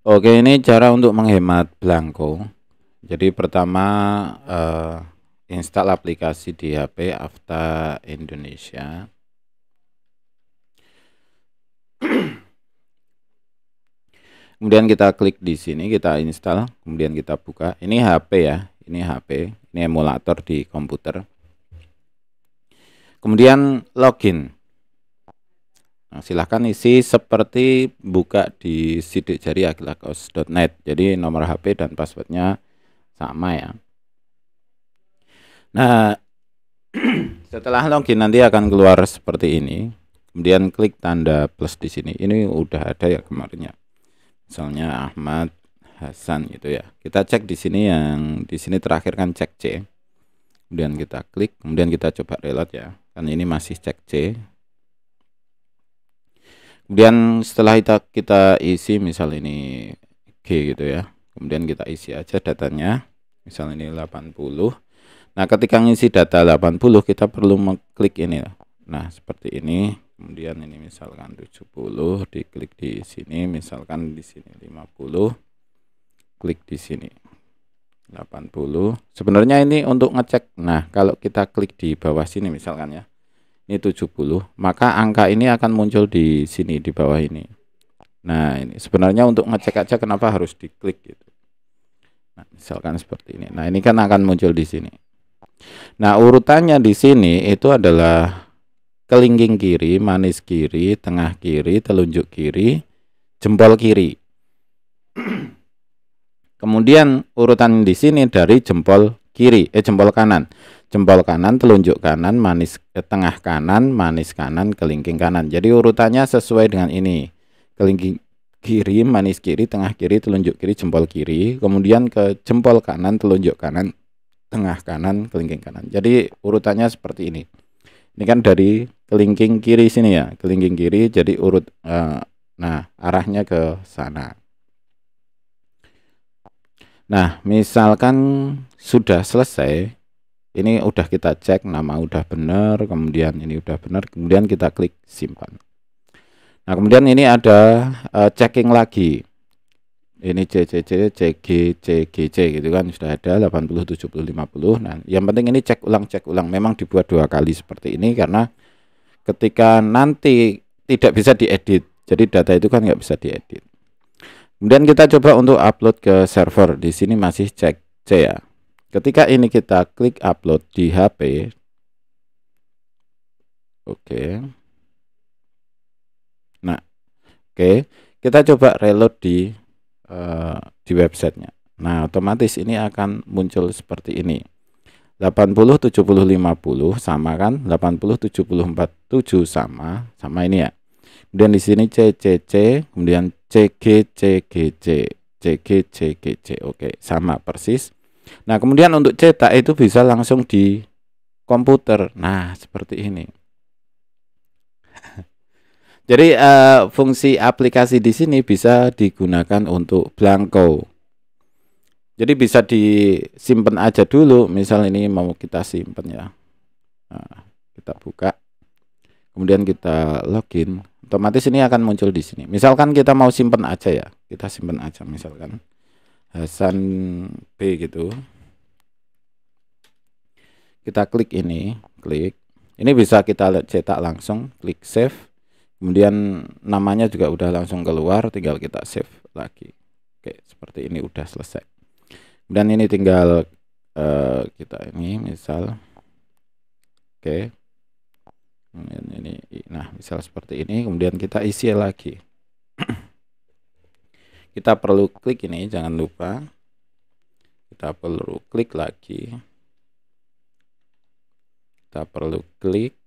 Oke, ini cara untuk menghemat belangko. Jadi pertama uh, install aplikasi di HP Afta Indonesia. kemudian kita klik di sini, kita install, kemudian kita buka. Ini HP ya, ini HP, ini emulator di komputer. Kemudian login. Nah, silahkan isi seperti buka di sidik jari akilakos.net. Jadi nomor HP dan passwordnya sama ya. Nah, setelah login nanti akan keluar seperti ini. Kemudian klik tanda plus di sini. Ini udah ada ya kemarin ya. Misalnya Ahmad Hasan gitu ya. Kita cek di sini yang di sini terakhir kan cek C. Kemudian kita klik, kemudian kita coba reload ya. Kan ini masih cek C, kemudian setelah kita kita isi misal ini G gitu ya kemudian kita isi aja datanya misal ini 80 nah ketika ngisi data 80 kita perlu mengklik ini nah seperti ini kemudian ini misalkan 70 diklik di sini misalkan di sini 50 klik di sini 80 sebenarnya ini untuk ngecek Nah kalau kita klik di bawah sini misalkan ya ini 70 maka angka ini akan muncul di sini di bawah ini nah ini sebenarnya untuk ngecek aja kenapa harus diklik gitu nah, misalkan seperti ini nah ini kan akan muncul di sini nah urutannya di sini itu adalah kelingking kiri manis kiri tengah kiri telunjuk kiri jempol kiri kemudian urutan di sini dari jempol kiri eh jempol kanan jempol kanan, telunjuk kanan, manis ke tengah kanan, manis kanan, kelingking kanan. Jadi urutannya sesuai dengan ini. Kelingking kiri, manis kiri, tengah kiri, telunjuk kiri, jempol kiri, kemudian ke jempol kanan, telunjuk kanan, tengah kanan, kelingking kanan. Jadi urutannya seperti ini. Ini kan dari kelingking kiri sini ya, kelingking kiri jadi urut eh, nah arahnya ke sana. Nah, misalkan sudah selesai ini udah kita cek nama udah benar kemudian ini udah benar kemudian kita klik simpan nah kemudian ini ada uh, checking lagi ini CCC, CG, CGC gitu kan sudah ada 80, 70, 50 nah yang penting ini cek ulang cek ulang memang dibuat dua kali seperti ini karena ketika nanti tidak bisa diedit jadi data itu kan nggak bisa diedit kemudian kita coba untuk upload ke server di sini masih cek C ya Ketika ini kita klik upload di HP, oke. Okay. Nah, oke, okay. kita coba reload di uh, di websitenya. Nah, otomatis ini akan muncul seperti ini. 80 70 50 sama kan? 80 70 47 sama, sama ini ya. Kemudian di sini CCC, kemudian CG Oke, sama persis. Nah, kemudian untuk cetak itu bisa langsung di komputer. Nah, seperti ini. Jadi uh, fungsi aplikasi di sini bisa digunakan untuk blanko. Jadi bisa disimpan aja dulu. Misal ini mau kita simpan ya. Nah, kita buka. Kemudian kita login. Otomatis ini akan muncul di sini. Misalkan kita mau simpan aja ya. Kita simpan aja misalkan. Hasan B gitu. Kita klik ini, klik. Ini bisa kita cetak langsung, klik save. Kemudian namanya juga udah langsung keluar, tinggal kita save lagi. Oke, seperti ini udah selesai. Kemudian ini tinggal uh, kita ini misal Oke. Kemudian ini nah, misal seperti ini, kemudian kita isi lagi. kita perlu klik ini jangan lupa kita perlu klik lagi kita perlu klik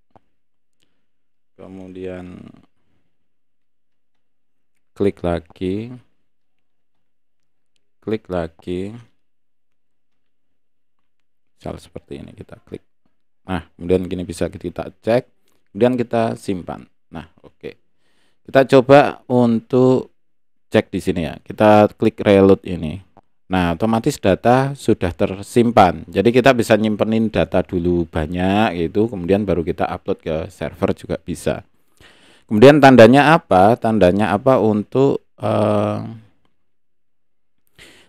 kemudian klik lagi klik lagi misal seperti ini kita klik nah kemudian gini bisa kita cek kemudian kita simpan nah oke okay. kita coba untuk cek di sini ya. Kita klik reload ini. Nah, otomatis data sudah tersimpan. Jadi kita bisa nyimpenin data dulu banyak gitu, kemudian baru kita upload ke server juga bisa. Kemudian tandanya apa? Tandanya apa untuk uh,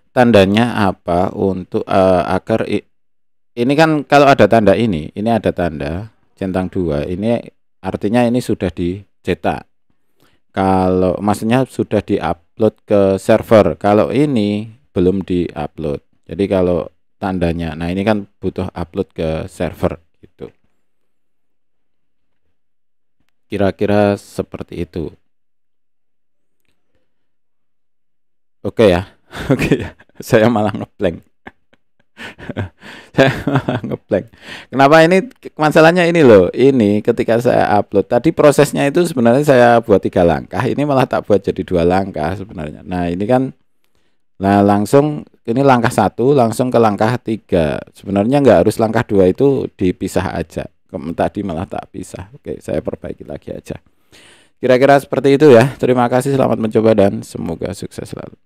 tandanya apa untuk uh, agar ini kan kalau ada tanda ini, ini ada tanda centang dua. Ini artinya ini sudah dicetak. Kalau maksudnya sudah di up Upload ke server. Kalau ini belum di-upload. Jadi kalau tandanya, nah ini kan butuh upload ke server gitu. Kira-kira seperti itu. Oke okay ya. Oke ya. Saya malah ngeblank. ngeblank. Kenapa ini masalahnya ini loh. Ini ketika saya upload tadi prosesnya itu sebenarnya saya buat tiga langkah. Ini malah tak buat jadi dua langkah sebenarnya. Nah ini kan, nah langsung ini langkah satu langsung ke langkah tiga. Sebenarnya nggak harus langkah dua itu dipisah aja. Tadi malah tak pisah. Oke saya perbaiki lagi aja. Kira-kira seperti itu ya. Terima kasih, selamat mencoba, dan semoga sukses selalu.